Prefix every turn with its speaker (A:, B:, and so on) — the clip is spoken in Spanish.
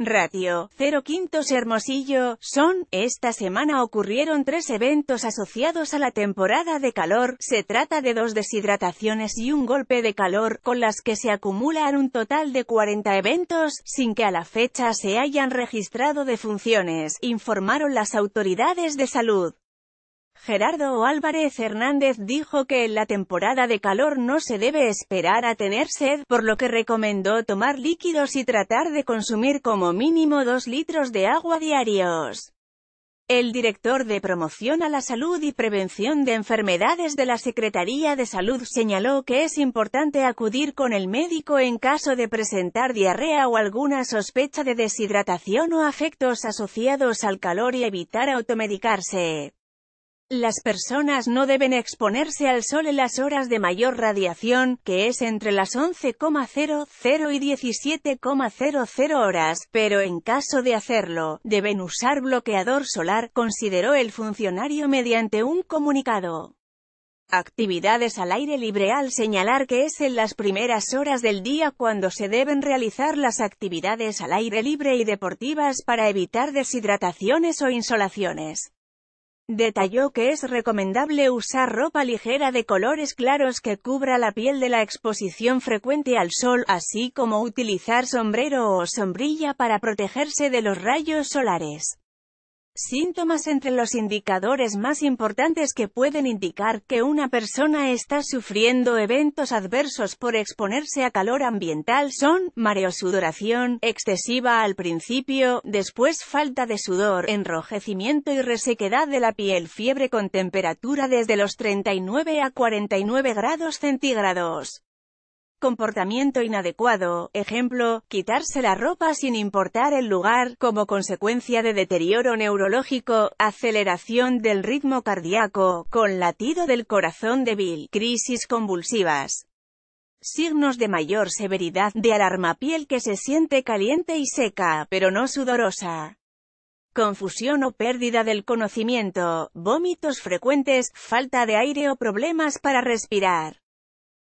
A: Ratio 0 Quintos Hermosillo, son, esta semana ocurrieron tres eventos asociados a la temporada de calor, se trata de dos deshidrataciones y un golpe de calor, con las que se acumulan un total de 40 eventos, sin que a la fecha se hayan registrado defunciones, informaron las autoridades de salud. Gerardo Álvarez Hernández dijo que en la temporada de calor no se debe esperar a tener sed, por lo que recomendó tomar líquidos y tratar de consumir como mínimo dos litros de agua diarios. El director de Promoción a la Salud y Prevención de Enfermedades de la Secretaría de Salud señaló que es importante acudir con el médico en caso de presentar diarrea o alguna sospecha de deshidratación o afectos asociados al calor y evitar automedicarse. Las personas no deben exponerse al sol en las horas de mayor radiación, que es entre las 11,00 y 17,00 horas, pero en caso de hacerlo, deben usar bloqueador solar, consideró el funcionario mediante un comunicado. Actividades al aire libre al señalar que es en las primeras horas del día cuando se deben realizar las actividades al aire libre y deportivas para evitar deshidrataciones o insolaciones. Detalló que es recomendable usar ropa ligera de colores claros que cubra la piel de la exposición frecuente al sol, así como utilizar sombrero o sombrilla para protegerse de los rayos solares. Síntomas entre los indicadores más importantes que pueden indicar que una persona está sufriendo eventos adversos por exponerse a calor ambiental son, mareo sudoración, excesiva al principio, después falta de sudor, enrojecimiento y resequedad de la piel, fiebre con temperatura desde los 39 a 49 grados centígrados. Comportamiento inadecuado, ejemplo, quitarse la ropa sin importar el lugar, como consecuencia de deterioro neurológico, aceleración del ritmo cardíaco, con latido del corazón débil, crisis convulsivas. Signos de mayor severidad, de alarma piel que se siente caliente y seca, pero no sudorosa. Confusión o pérdida del conocimiento, vómitos frecuentes, falta de aire o problemas para respirar.